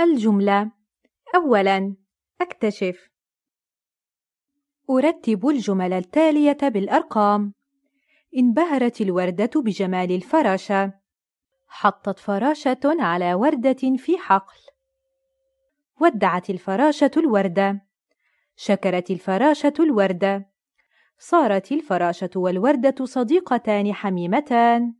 الجملة أولاً أكتشف أرتب الجمل التالية بالأرقام انبهرت الوردة بجمال الفراشة حطت فراشة على وردة في حقل ودعت الفراشة الوردة شكرت الفراشة الوردة صارت الفراشة والوردة صديقتان حميمتان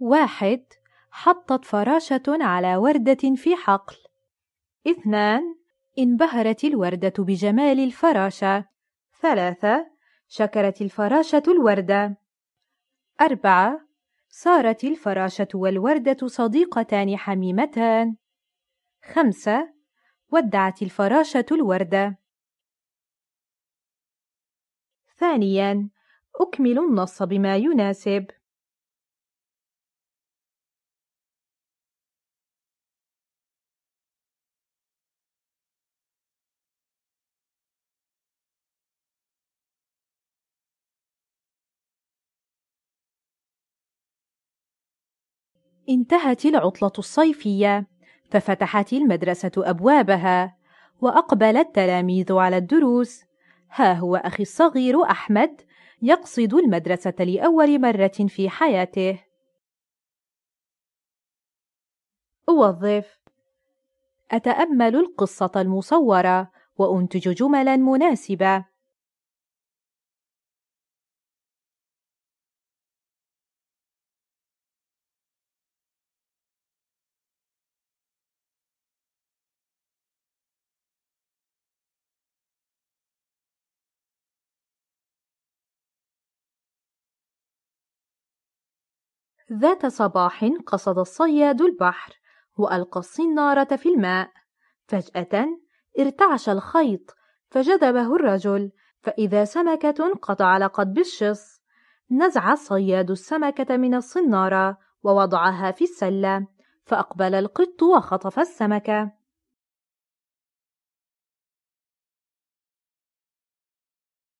واحد حطت فراشة على وردة في حقل اثنان انبهرت الوردة بجمال الفراشة ثلاثة شكرت الفراشة الوردة أربعة صارت الفراشة والوردة صديقتان حميمتان خمسة ودعت الفراشة الوردة ثانياً أكمل النص بما يناسب انتهت العطلة الصيفية، ففتحت المدرسة أبوابها، وأقبل التلاميذ على الدروس. ها هو أخي الصغير أحمد يقصد المدرسة لأول مرة في حياته. أوظف أتأمل القصة المصورة وأنتج جملا مناسبة ذات صباح قصد الصياد البحر وألقى الصنارة في الماء فجأة ارتعش الخيط فجذبه الرجل فإذا سمكة قد علقت بالشص نزع الصياد السمكة من الصنارة ووضعها في السلة فأقبل القط وخطف السمكة